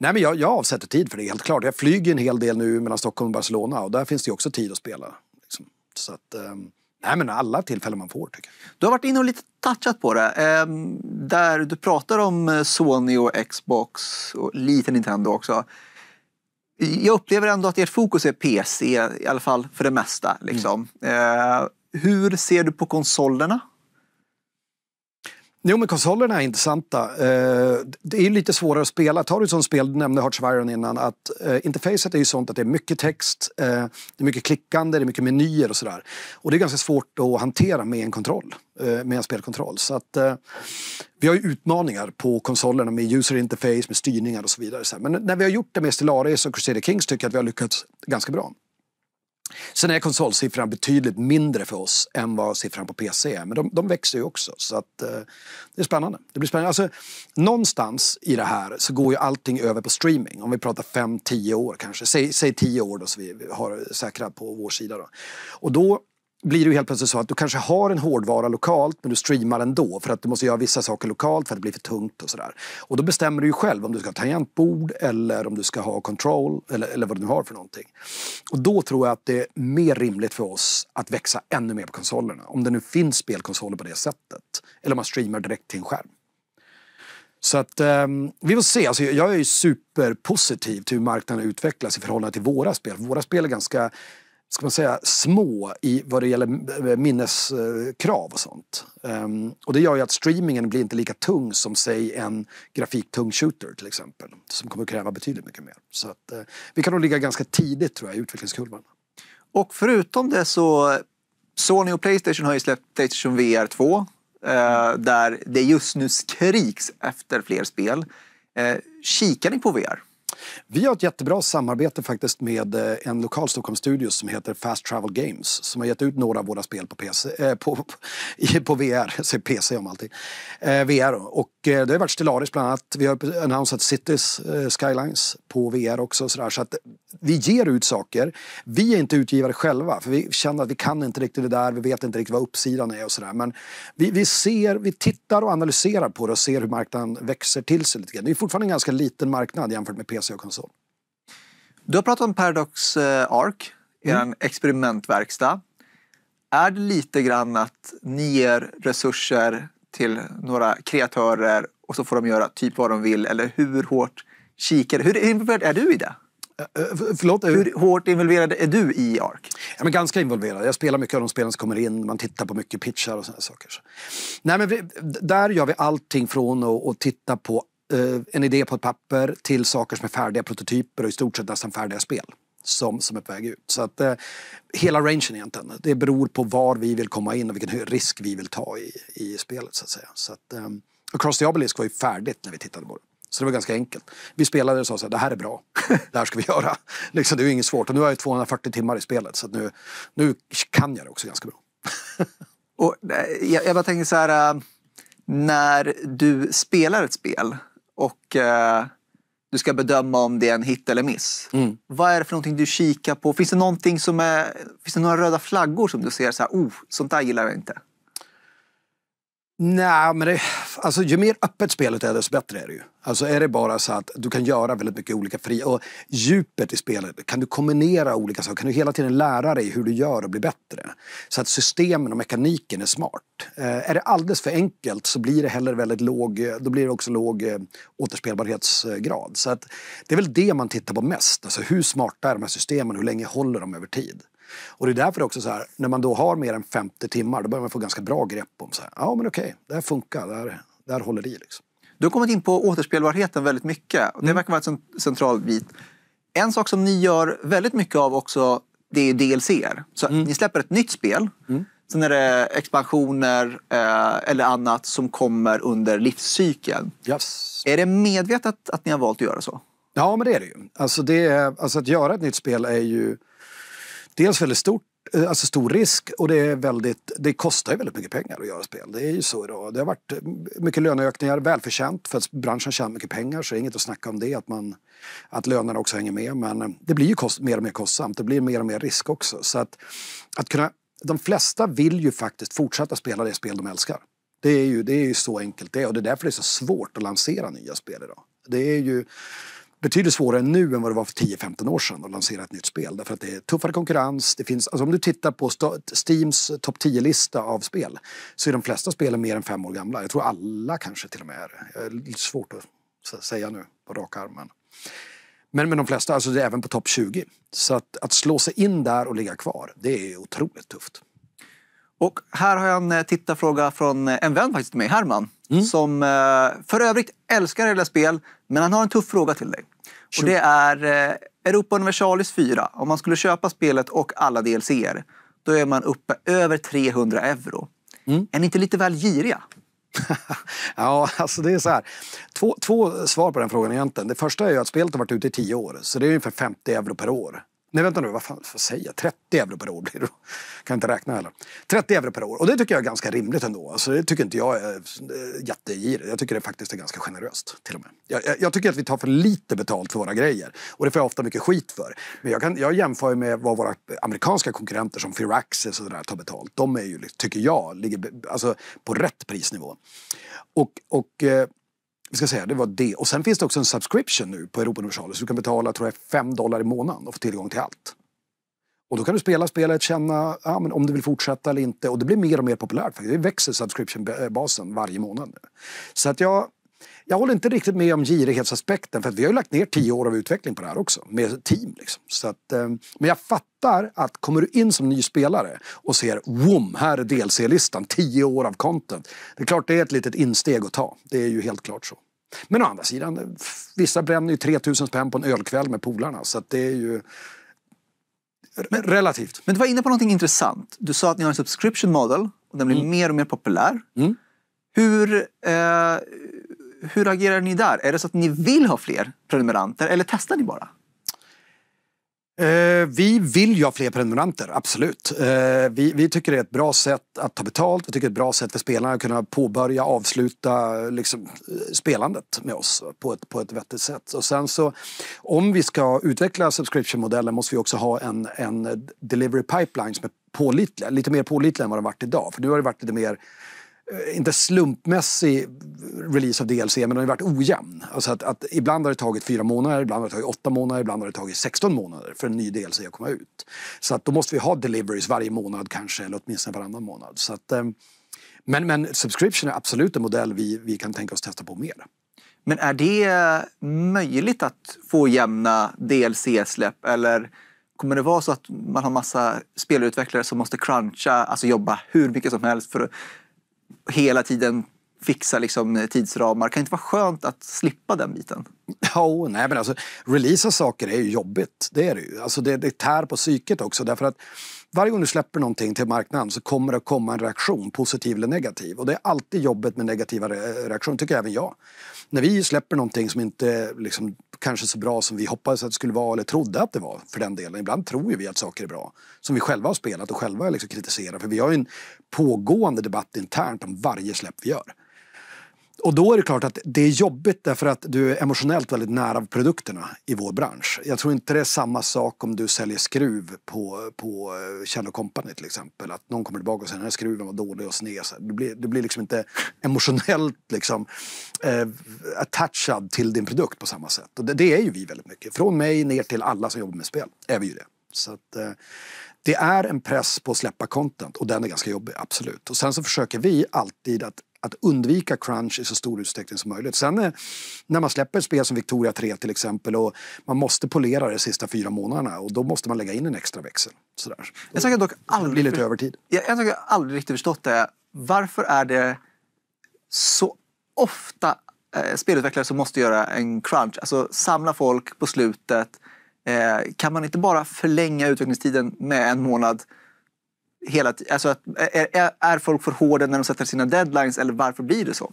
Nej, men jag, jag avsätter tid för det, helt klart. Jag flyger en hel del nu mellan Stockholm och Barcelona och där finns det också tid att spela. Liksom. Så att, um, nej, men alla tillfällen man får, tycker jag. Du har varit inne och lite touchat på det. Ehm, där du pratar om eh, Sony och Xbox och lite Nintendo också. Jag upplever ändå att ert fokus är PC, i alla fall för det mesta. Liksom. Mm. Ehm, hur ser du på konsolerna? Jo, men konsolerna är intressanta. Eh, det är lite svårare att spela. Tar ett sånt spel, du nämnde Hearts of Iron innan, att eh, interfacet är ju sånt att det är mycket text, eh, det är mycket klickande, det är mycket menyer och sådär. Och det är ganska svårt att hantera med en kontroll, med en spelkontroll. Så att vi har ju utmaningar på konsolerna med user interface, med styrningar och så vidare. Men när vi har gjort det med Stellaris och Crusader Kings tycker jag att vi har lyckats ganska bra. Sen är konsolsiffran betydligt mindre för oss än vad siffran på PC är. Men de, de växer ju också. Så att, eh, det är spännande. Det blir spännande. Alltså, någonstans i det här så går ju allting över på streaming. Om vi pratar 5-10 år kanske. Säg 10 år då, så vi har säkra på vår sida. Då. Och då blir det helt plötsligt så att du kanske har en hårdvara lokalt men du streamar ändå för att du måste göra vissa saker lokalt för att det blir för tungt och sådär. Och då bestämmer du ju själv om du ska ha tangentbord eller om du ska ha control eller, eller vad du nu har för någonting. Och då tror jag att det är mer rimligt för oss att växa ännu mer på konsolerna. Om det nu finns spelkonsoler på det sättet. Eller om man streamar direkt till en skärm. Så att um, vi får se. Alltså, jag är ju superpositiv till hur marknaden utvecklas i förhållande till våra spel. Våra spel är ganska ska man säga, små i vad det gäller eh, minneskrav och sånt. Um, och det gör ju att streamingen blir inte lika tung som säg en grafiktung shooter till exempel. Som kommer kräva betydligt mycket mer. Så att, uh, vi kan nog ligga ganska tidigt tror jag i utvecklingskurvan. Och förutom det så Sony och Playstation har ju släppt Playstation VR 2. Uh, eh, där det just nu skriks efter fler spel. Uh, kikar ni på VR? Vi har ett jättebra samarbete faktiskt med eh, en lokal Stockholmsstudio som heter Fast Travel Games som har gett ut några av våra spel på, PC, eh, på, på VR, PC om allting, eh, VR. Och Eh, det har varit Stellaris bland annat. Vi har annonsat Cities eh, Skylines på VR också. Så, där. så att vi ger ut saker. Vi är inte utgivare själva för vi känner att vi kan inte riktigt det där. Vi vet inte riktigt vad uppsidan är och sådär. Men vi, vi, ser, vi tittar och analyserar på det och ser hur marknaden växer till sig lite grann. Det är fortfarande en ganska liten marknad jämfört med PC och konsol. Du har pratat om Paradox eh, Arc, er mm. experimentverkstad. Är det lite grann att ni ger resurser till några kreatörer och så får de göra typ vad de vill eller hur hårt kikar Hur involverad är du i det? Eh, eh, förlåt? Hur hårt involverad är du i ARK? Ja, men ganska involverad. Jag spelar mycket av de spelen som kommer in. Man tittar på mycket pitchar och sådana saker. Nej, men vi, där gör vi allting från att, att titta på eh, en idé på ett papper till saker som är färdiga prototyper och i stort sett nästan färdiga spel som, som är på väg ut. Så att, eh, hela rangen egentligen. Det beror på var vi vill komma in och vilken risk vi vill ta i, i spelet. så att säga. Så att, eh, Across the Obelisk var ju färdigt när vi tittade på det. Så det var ganska enkelt. Vi spelade och sa så här, det här är bra. Det här ska vi göra. Liksom, det är ju inget svårt. Och nu har jag 240 timmar i spelet så nu, nu kan jag det också ganska bra. och, eh, jag, jag bara tänker så här, eh, när du spelar ett spel och eh du ska bedöma om det är en hit eller miss. Mm. Vad är det för någonting du kikar på? Finns det, någonting som är, finns det några röda flaggor som du ser så här, oh, sånt där gillar jag inte? Nej, men det, alltså, ju mer öppet spelet är, desto bättre är det ju. Alltså är det bara så att du kan göra väldigt mycket olika fri... Och djupet i spelet, kan du kombinera olika saker? Kan du hela tiden lära dig hur du gör och blir bättre? Så att systemen och mekaniken är smart. Eh, är det alldeles för enkelt så blir det heller väldigt låg... Då blir det också låg eh, återspelbarhetsgrad. Så att det är väl det man tittar på mest. Alltså hur smarta är de här systemen? Hur länge håller de över tid? Och det är därför också så här, när man då har mer än 50 timmar, då börjar man få ganska bra grepp om så här, ja men okej, det här funkar, det här, det här håller i liksom. Du har kommit in på återspelbarheten väldigt mycket. Det mm. verkar vara en central bit. En sak som ni gör väldigt mycket av också, det är DLC. Så mm. ni släpper ett nytt spel. Mm. Sen är det expansioner eh, eller annat som kommer under livscykeln. Yes. Är det medvetet att ni har valt att göra så? Ja, men det är det ju. Alltså, det, alltså att göra ett nytt spel är ju dels väldigt stort eh, Alltså stor risk och det, är väldigt, det kostar ju väldigt mycket pengar att göra spel. Det är ju så idag. Det har varit eh, mycket löneökningar, välförtjänt för att branschen tjänar mycket pengar så det är inget att snacka om det, att, man, att lönerna också hänger med. Men eh, det blir ju kost, mer och mer kostsamt, det blir mer och mer risk också. Så att, att kunna, de flesta vill ju faktiskt fortsätta spela det spel de älskar. Det är ju, det är ju så enkelt det är och det är därför det är så svårt att lansera nya spel idag. Det är ju betydligt svårare nu än vad det var för 10-15 år sedan att lansera ett nytt spel. Därför att det är tuffare konkurrens. Det finns, alltså om du tittar på Steams topp 10-lista av spel så är de flesta spelen mer än fem år gamla. Jag tror alla kanske till och med är det. Lite svårt att säga nu på rak armen. Men med de flesta, alltså det är även på topp 20. Så att, att slå sig in där och ligga kvar, det är otroligt tufft. Och här har jag en eh, tittarfråga från eh, en vän faktiskt till mig, Herman. Mm. Som eh, för övrigt älskar era spel, men han har en tuff fråga till dig. Och det är eh, Europa Universalis 4. Om man skulle köpa spelet och alla DLCer, då är man uppe över 300 euro. Mm. Är ni inte lite väl giriga? ja, alltså det är så här. Två, två svar på den frågan egentligen. Det första är att spelet har varit ute i tio år, så det är ungefär 50 euro per år. Nej vänta nu, vad fan får säga? 30 euro per år blir det Kan inte räkna heller. 30 euro per år och det tycker jag är ganska rimligt ändå. Alltså, det tycker inte jag är eh, jättegirigt. Jag tycker det faktiskt är ganska generöst till och med. Jag, jag, jag, tycker att vi tar för lite betalt för våra grejer och det får jag ofta mycket skit för. Men jag, kan, jag jämför med vad våra amerikanska konkurrenter som Firaxis och sådär tar betalt. De är ju, tycker jag, ligger alltså, på rätt prisnivå. Och, och eh, vi ska säga, det var det. Och sen finns det också en subscription nu på Europauniversalet. Så du kan betala, tror jag, 5 dollar i månaden och få tillgång till allt. Och då kan du spela spelet, känna ja, men om du vill fortsätta eller inte. Och det blir mer och mer populärt faktiskt. Det växer subscription-basen varje månad nu. Så att jag, jag håller inte riktigt med om girighetsaspekten. För att vi har ju lagt ner tio år av utveckling på det här också. Med team liksom. Så att, eh, men jag fattar att kommer du in som ny spelare och ser WOM, här är DLC-listan, tio år av content. Det är klart det är ett litet insteg att ta. Det är ju helt klart så. Men å andra sidan, vissa bränner ju 3000 spänn på en ölkväll med polarna. Så det är ju men, relativt. Men du var inne på något intressant. Du sa att ni har en subscription model och den blir mm. mer och mer populär. Mm. Hur, eh, hur agerar ni där? Är det så att ni vill ha fler prenumeranter eller testar ni bara? Eh, vi vill ju ha fler prenumeranter, absolut. Eh, vi, vi, tycker det är ett bra sätt att ta betalt. Vi tycker det är ett bra sätt för spelarna att kunna påbörja, avsluta liksom, eh, spelandet med oss på ett, på ett vettigt sätt. Och sen så, om vi ska utveckla subscription-modellen måste vi också ha en, en delivery pipeline som är pålitlig. Lite mer pålitlig än vad den varit idag. För nu har det varit lite mer Eh, inte slumpmässig release av DLC, men den har varit ojämn. Alltså att, att, ibland har det tagit fyra månader, ibland har det tagit åtta månader, ibland har det tagit 16 månader för en ny DLC att komma ut. Så att då måste vi ha deliveries varje månad kanske, eller åtminstone varannan månad. Så att, eh, men, men subscription är absolut en modell vi, vi kan tänka oss testa på mer. Men är det möjligt att få jämna DLC-släpp eller kommer det vara så att man har massa spelutvecklare som måste cruncha, alltså jobba hur mycket som helst för att hela tiden fixa liksom tidsramar. Kan det inte vara skönt att slippa den biten? Ja, oh, nej men alltså release saker är ju jobbigt. Det är det ju. Alltså det, det tär på psyket också därför att varje gång du släpper någonting till marknaden så kommer det att komma en reaktion, positiv eller negativ. Och det är alltid jobbigt med negativa reaktioner, tycker även jag. När vi släpper någonting som inte liksom kanske så bra som vi hoppades att det skulle vara eller trodde att det var för den delen. Ibland tror ju vi att saker är bra som vi själva har spelat och själva liksom kritiserar. För vi har ju en pågående debatt internt om varje släpp vi gör. Och då är det klart att det är jobbigt därför att du är emotionellt väldigt nära produkterna i vår bransch. Jag tror inte det är samma sak om du säljer skruv på, på eh, Kjell Company till exempel. Att någon kommer tillbaka och säger den här skruven var dålig och sned. Du blir, du blir liksom inte emotionellt liksom, eh, attachad till din produkt på samma sätt. Och det, det, är ju vi väldigt mycket. Från mig ner till alla som jobbar med spel är vi ju det. Så att, eh, det är en press på att släppa content och den är ganska jobbig, absolut. Och sen så försöker vi alltid att att undvika crunch i så stor utsträckning som möjligt. Sen eh, när man släpper ett spel som Victoria 3 till exempel och man måste polera det de sista fyra månaderna och då måste man lägga in en extra växel. Sådär. Jag tycker dock aldrig, blir lite övertid. Jag, jag tycker aldrig riktigt förstått det. Varför är det så ofta eh, spelutvecklare som måste göra en crunch? Alltså samla folk på slutet. Eh, kan man inte bara förlänga utvecklingstiden med en månad hela alltså är, är folk för hårda när de sätter sina deadlines eller varför blir det så?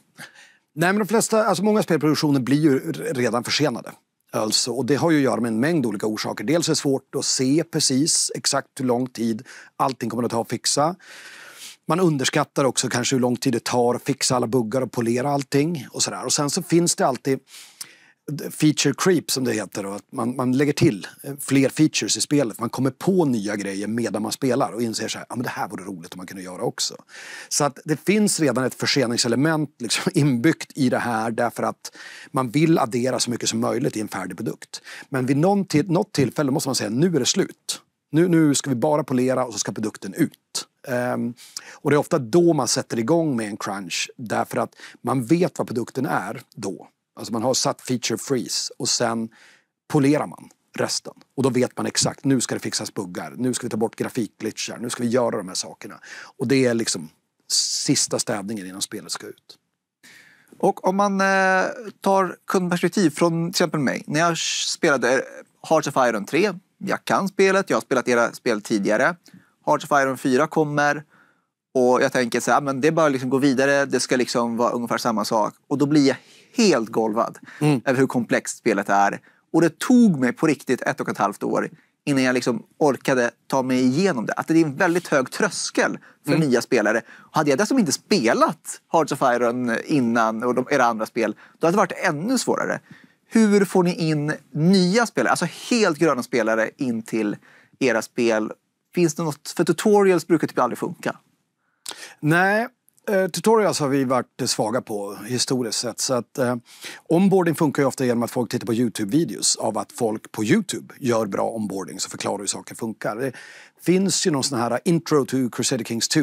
Nej, men de flesta, alltså många spelproduktioner blir ju redan försenade. Alltså, och det har ju att göra med en mängd olika orsaker. Dels är det svårt att se precis exakt hur lång tid allting kommer att ta att fixa. Man underskattar också kanske hur lång tid det tar att fixa alla buggar och polera allting. Och, sådär. och sen så finns det alltid feature creep som det heter. Då, att man, man lägger till eh, fler features i spelet. Man kommer på nya grejer medan man spelar och inser att här, det här vore roligt om man kunde göra också. Så att det finns redan ett förseningselement liksom inbyggt i det här därför att man vill addera så mycket som möjligt i en färdig produkt. Men vid någon till, något tillfälle måste man säga nu är det slut. Nu, nu ska vi bara polera och så ska produkten ut. Um, och det är ofta då man sätter igång med en crunch därför att man vet vad produkten är då. Alltså man har satt feature freeze och sen polerar man resten. Och då vet man exakt, nu ska det fixas buggar, nu ska vi ta bort grafikglitchar, nu ska vi göra de här sakerna. Och det är liksom sista städningen innan spelet ska ut. Och om man eh, tar kundperspektiv från till exempel mig. När jag spelade eh, Hearts of Iron 3, jag kan spelet, jag har spelat era spel tidigare. Hearts of Iron 4 kommer och jag tänker så här, ah, men det är bara liksom gå vidare, det ska liksom vara ungefär samma sak. Och då blir jag helt golvad mm. över hur komplext spelet är. Och det tog mig på riktigt ett och ett halvt år innan jag liksom orkade ta mig igenom det. Att det är en väldigt hög tröskel för mm. nya spelare. Och hade jag dessutom inte spelat Hearts of Iron innan och de, era andra spel, då hade det varit ännu svårare. Hur får ni in nya spelare, alltså helt gröna spelare, in till era spel? Finns det något? För tutorials brukar typ aldrig funka. Nej, eh, tutorials har vi varit svaga på historiskt sett. Så att, eh, onboarding funkar ju ofta genom att folk tittar på Youtube-videos av att folk på Youtube gör bra onboarding så förklarar hur saker funkar. Det finns ju någon sån här intro to Crusader Kings 2.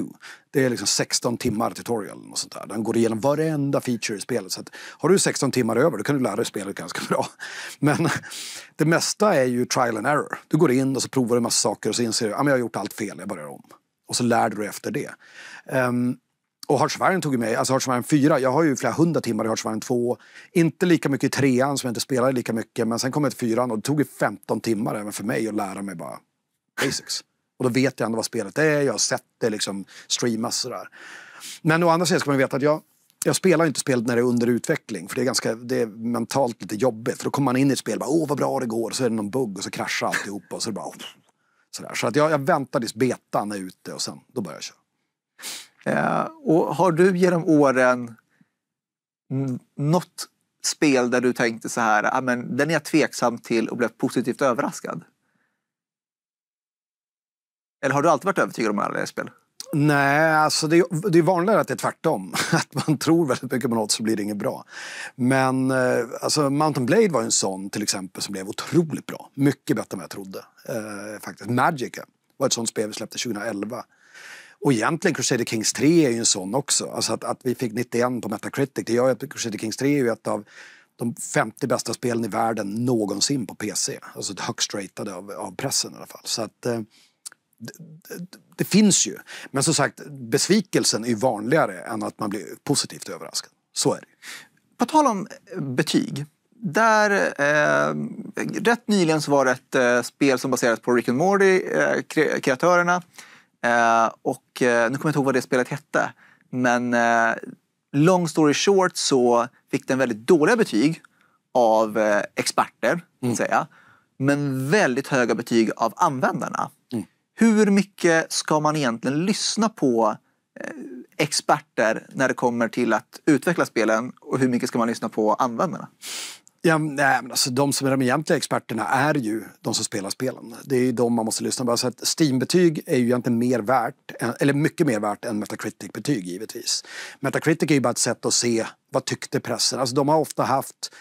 Det är liksom 16 timmar tutorial och sånt där. Den går igenom varenda feature i spelet. Så att, har du 16 timmar över då kan du lära dig spelet ganska bra. Men det mesta är ju trial and error. Du går in och så provar du en massa saker och så inser du att ah, jag har gjort allt fel, jag börjar om. Och så lär du dig efter det. Um, och Hartsvärn tog mig, alltså Hartsvärn 4, jag har ju flera hundra timmar i Hartsvärn 2. Inte lika mycket i trean som jag inte spelade lika mycket. Men sen kom jag till fyran och det tog 15 timmar även för mig att lära mig bara basics. Och då vet jag ändå vad spelet är, jag har sett det liksom streamas sådär. Men å andra sidan ska man veta att jag, jag spelar inte spelet när det är under utveckling. För det är, ganska, det är mentalt lite jobbigt. För då kommer man in i ett spel bara åh vad bra det går. Så är det någon bugg och så kraschar alltihopa. Och så, bara, sådär. så att jag, jag väntar tills betan är ute och sen då börjar jag köra. Eh, och har du genom åren något spel där du tänkte så här, ah, men den är jag tveksam till och blev positivt överraskad? Eller har du alltid varit övertygad om alla spel? Nej, alltså det, det är vanligare att det är tvärtom. Att man tror väldigt mycket på något så blir det inget bra. Men eh, alltså Mountain Blade var en sån till exempel som blev otroligt bra. Mycket bättre än jag trodde. Eh, faktiskt. Magica var ett sånt spel vi släppte 2011 och egentligen Crusader Kings 3 är ju en sån också. Alltså att, att vi fick 91 på Metacritic, det gör ju att Crusader Kings 3 är ju ett av de 50 bästa spelen i världen någonsin på PC. Alltså högst ratade av, av pressen i alla fall. Så att, eh, det, finns ju. Men som sagt, besvikelsen är vanligare än att man blir positivt överraskad. Så är det. På tal om eh, betyg. Där, eh, rätt nyligen så var det ett eh, spel som baserades på Rick and Morty, eh, kreatörerna Eh, eh, nu kommer jag inte ihåg vad det spelet hette. Men eh, long story short så fick den väldigt dåliga betyg av eh, experter, mm. säga. men väldigt höga betyg av användarna. Mm. Hur mycket ska man egentligen lyssna på eh, experter när det kommer till att utveckla spelen och hur mycket ska man lyssna på användarna? Ja, nej, men alltså, de som är de egentliga experterna är ju de som spelar spelen. Det är ju de man måste lyssna på. Så alltså, Steam-betyg är ju egentligen mer värt, eller mycket mer värt än Metacritic-betyg givetvis. Metacritic är ju bara ett sätt att se vad tyckte pressen. Alltså de har ofta haft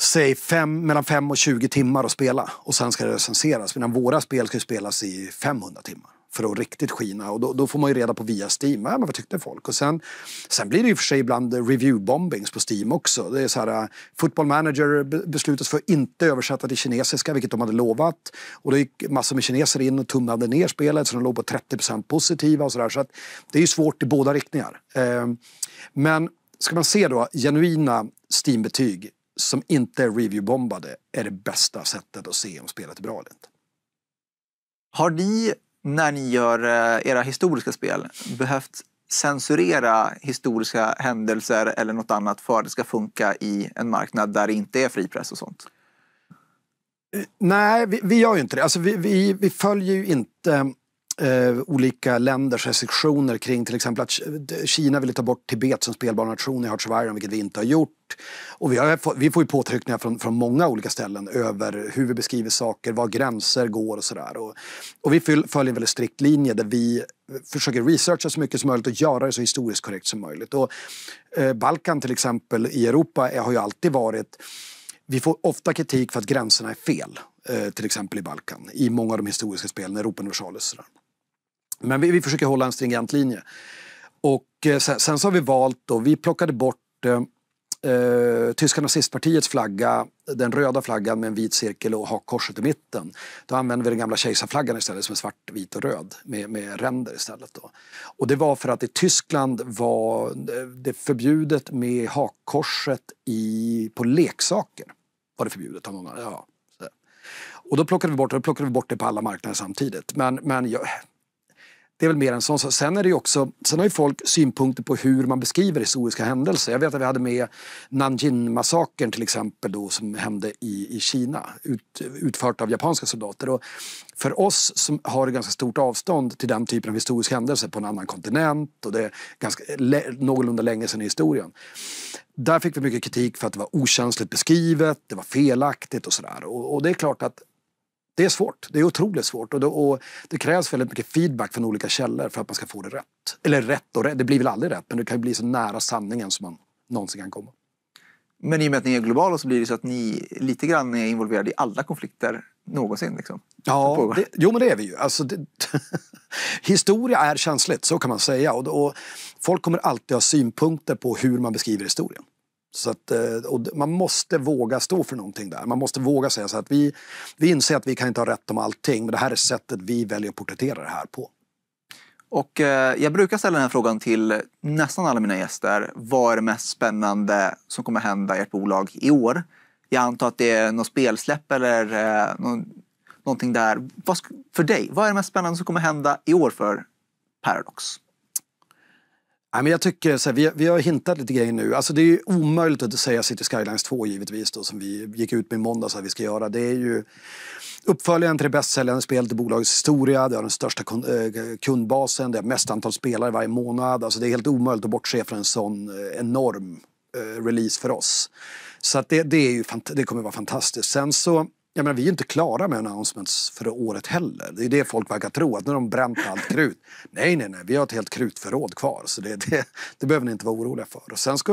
säg fem, mellan 5 och 20 timmar att spela och sen ska det recenseras. Medan våra spel ska spelas i 500 timmar för att riktigt skina. Och då, då får man ju reda på via Steam, ja, äh, men vad tyckte folk? Och sen, sen blir det ju för sig ibland review-bombings på Steam också. Det är så här, äh, Football Manager beslutas för att inte översätta till kinesiska, vilket de hade lovat. Och då gick massor med kineser in och tummade ner spelet så de låg på 30 positiva och sådär. Så, så det är ju svårt i båda riktningar. Ehm, men ska man se då genuina Steam-betyg som inte är review-bombade är det bästa sättet att se om spelet är bra eller inte. Har ni när ni gör eh, era historiska spel behövt censurera historiska händelser eller något annat för att det ska funka i en marknad där det inte är fri press och sånt? Eh, nej, vi, vi gör ju inte det. Alltså vi, vi, vi följer ju inte eh, olika länders restriktioner kring till exempel att Kina ville ta bort Tibet som spelbar nation i of Iron, vilket vi inte har gjort. Och vi, har, vi får ju påtryckningar från, från många olika ställen över hur vi beskriver saker, var gränser går och sådär. Och, och vi följer en väldigt strikt linje där vi försöker researcha så mycket som möjligt och göra det så historiskt korrekt som möjligt. Och, eh, Balkan till exempel i Europa har ju alltid varit vi får ofta kritik för att gränserna är fel, eh, till exempel i Balkan, i många av de historiska spelen, Europauniversalis. Men vi, vi försöker hålla en stringent linje. Och eh, sen, sen, så har vi valt då, vi plockade bort eh, eh tyska nazistpartiets flagga, den röda flaggan med en vit cirkel och hakkorset i mitten. Då använde vi den gamla kejsarflaggan istället som är svart, vit och röd med, med ränder istället. Då. Och det var för att i Tyskland var eh, det förbjudet med hakkorset i, på leksaker. Var det förbjudet av många. Ja. Och då plockade vi bort, då plockade vi bort det på alla marknader samtidigt. Men, men jag, det är väl mer en sån Sen, är det också, sen har ju folk synpunkter på hur man beskriver historiska händelser. Jag vet att vi hade med Nanjing-massakern till exempel då, som hände i, i Kina ut, utfört av japanska soldater. Och för oss som har ganska stort avstånd till den typen av historiska händelser på en annan kontinent och det är ganska, le, någorlunda länge sedan i historien. Där fick vi mycket kritik för att det var okänsligt beskrivet, det var felaktigt och sådär. Och, och det är klart att det är svårt. Det är otroligt svårt. Och det, och det, krävs väldigt mycket feedback från olika källor för att man ska få det rätt. Eller rätt och rätt, det blir väl aldrig rätt, men det kan bli så nära sanningen som man någonsin kan komma. Men i och med att ni är globala så blir det så att ni lite grann är involverade i alla konflikter någonsin. Liksom. Ja, det, jo men det är vi ju. Alltså, det, historia är känsligt, så kan man säga. Och, och folk kommer alltid ha synpunkter på hur man beskriver historien. Så att, eh, man måste våga stå för någonting där. Man måste våga säga så att vi, vi inser att vi kan inte ha rätt om allting men det här är sättet vi väljer att porträttera det här på. Och eh, jag brukar ställa den här frågan till nästan alla mina gäster. Vad är det mest spännande som kommer hända i ert bolag i år? Jag antar att det är något spelsläpp eller eh, någonting där. Vad, för dig, vad är det mest spännande som kommer hända i år för Paradox? Nej, men jag tycker så här, vi, vi har hintat lite grejer nu. Alltså, det är omöjligt att säga City Skylines 2 givetvis då, som vi gick ut med i måndags att vi ska göra. Det är ju uppföljaren till det bästsäljande spelet i bolagets historia. Det har den största eh, kundbasen, det har mest antal spelare varje månad. Alltså, det är helt omöjligt att bortse från en sån eh, enorm eh, release för oss. Så att det, det, är ju, det kommer att vara fantastiskt. Sen så jag menar, vi är inte klara med announcements för året heller. Det är det folk verkar tro, att nu har de bränt allt krut. nej, nej, nej, vi har ett helt krutförråd kvar. Så det, det, det behöver ni inte vara oroliga för. Och sen ska,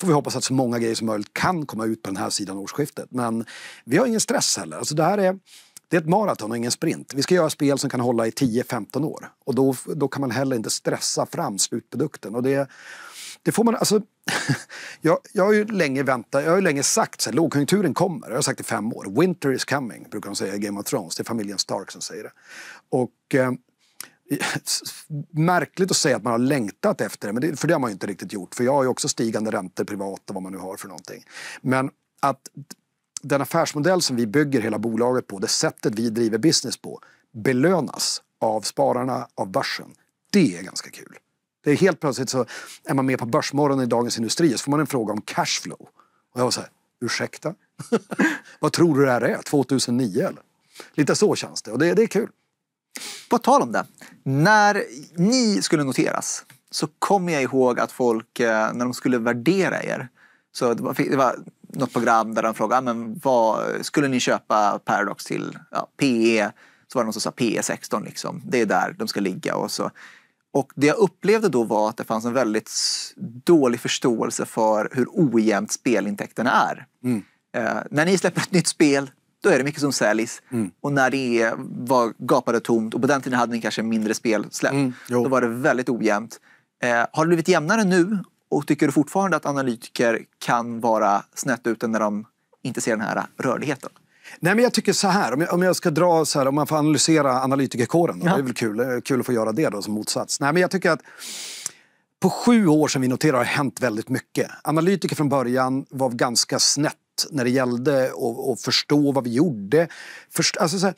får vi hoppas att så många grejer som möjligt kan komma ut på den här sidan årsskiftet. Men vi har ingen stress heller. Alltså det här är... Det är ett maraton och ingen sprint. Vi ska göra spel som kan hålla i 10-15 år. Och då, då kan man heller inte stressa fram slutprodukten. Och det, det får man, alltså, jag, jag har ju länge väntat, jag har ju länge sagt att lågkonjunkturen kommer. Jag har sagt i fem år. Winter is coming, brukar de säga i Game of Thrones. Det är familjen Stark som säger det. Och, eh, märkligt att säga att man har längtat efter det, men det, för det har man ju inte riktigt gjort. För jag har ju också stigande räntor privat och vad man nu har för någonting. Men att den affärsmodell som vi bygger hela bolaget på, det sättet vi driver business på, belönas av spararna, av börsen. Det är ganska kul. Det är helt plötsligt så är man med på Börsmorgon i Dagens Industri så får man en fråga om cashflow. Och jag var så här, ursäkta? Vad tror du det här är? 2009 eller? Lite så känns det och det, det är kul. På tal om det. När ni skulle noteras så kommer jag ihåg att folk, eh, när de skulle värdera er, så det var, det var något program där de frågade ah, men vad, skulle ni köpa Paradox till ja, PE. Så var det någon som sa PE 16. Liksom. Det är där de ska ligga. Och så och det jag upplevde då var att det fanns en väldigt dålig förståelse för hur ojämnt spelintäkterna är. Mm. Eh, när ni släpper ett nytt spel, då är det mycket som säljs. Mm. Och när det var, gapade tomt, och på den tiden hade ni kanske mindre spelsläpp, mm. då var det väldigt ojämnt. Eh, har det blivit jämnare nu? Och tycker du fortfarande att analytiker kan vara snett ute när de inte ser den här rörligheten? Nej, men jag tycker så här, om jag, om jag ska dra så här, om man får analysera analytikerkåren. Då, ja. Det är väl kul, eh, kul att få göra det då som motsats. Nej, men jag tycker att på sju år som vi noterar har hänt väldigt mycket. Analytiker från början var ganska snett när det gällde att, att förstå vad vi gjorde. Först, alltså så här,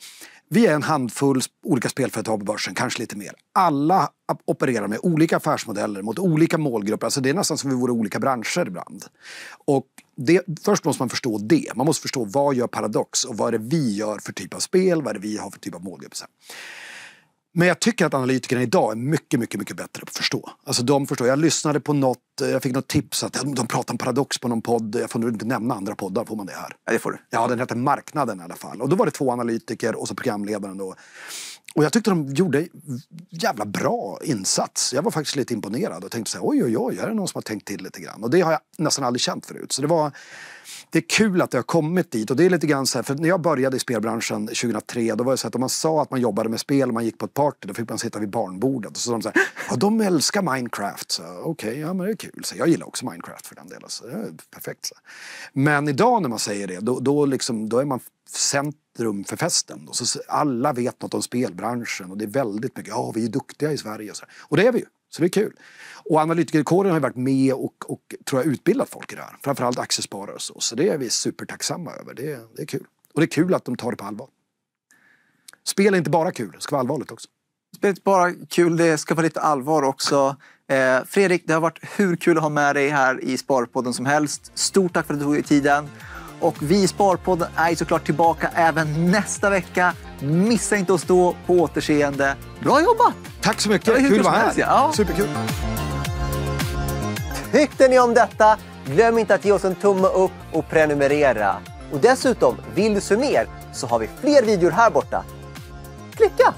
vi är en handfull olika spelföretag på börsen, kanske lite mer. Alla opererar med olika affärsmodeller mot olika målgrupper. Alltså det är nästan som vi vore olika branscher ibland. Och det, först måste man förstå det. Man måste förstå vad gör Paradox och vad är det vi gör för typ av spel, vad är det vi har för typ av målgrupp. Men jag tycker att analytikerna idag är mycket, mycket, mycket bättre på att förstå. Alltså de förstår. Jag lyssnade på något, eh, jag fick något tips att de pratar om paradox på någon podd. Jag får nog inte nämna andra poddar, får man det här? Ja, det får du. Ja, den heter Marknaden i alla fall. Och då var det två analytiker och så programledaren då. Och jag tyckte de gjorde jävla bra insats. Jag var faktiskt lite imponerad och tänkte så här, oj, oj, oj, är det någon som har tänkt till lite grann? Och det har jag nästan aldrig känt förut. Så det var, det är kul att det har kommit dit. Och det är lite grann så här, för när jag började i spelbranschen 2003, då var det så att om man sa att man jobbade med spel och man gick på ett party, då fick man sitta vid barnbordet. Och så sa de så här, ja, de älskar Minecraft. Så okej, okay, ja men det är kul. Så jag gillar också Minecraft för den delen. Så det är perfekt. Så. Men idag när man säger det, då, då, liksom, då är man centrum för festen. Och så alla vet något om spelbranschen och det är väldigt mycket, ja vi är duktiga i Sverige. Och, så. och det är vi ju, så det är kul. Och analytikerkåren har varit med och, och tror jag utbildat folk i det här. Framförallt aktiesparare och så. Så det är vi supertacksamma över, det, det är kul. Och det är kul att de tar det på allvar. Spel är inte bara kul, det ska vara allvarligt också. Spel är inte bara kul, det ska vara lite allvar också. Eh, Fredrik, det har varit hur kul att ha med dig här i Sparpodden som helst. Stort tack för att du tog dig tiden. Och vi i Sparpodden är såklart tillbaka även nästa vecka. Missa inte att stå på återseende. Bra jobbat! Tack så mycket! Kul att vara här. Ja. Superkul! Tyckte ni om detta? Glöm inte att ge oss en tumme upp och prenumerera. Och dessutom, vill du se mer så har vi fler videor här borta. Klicka!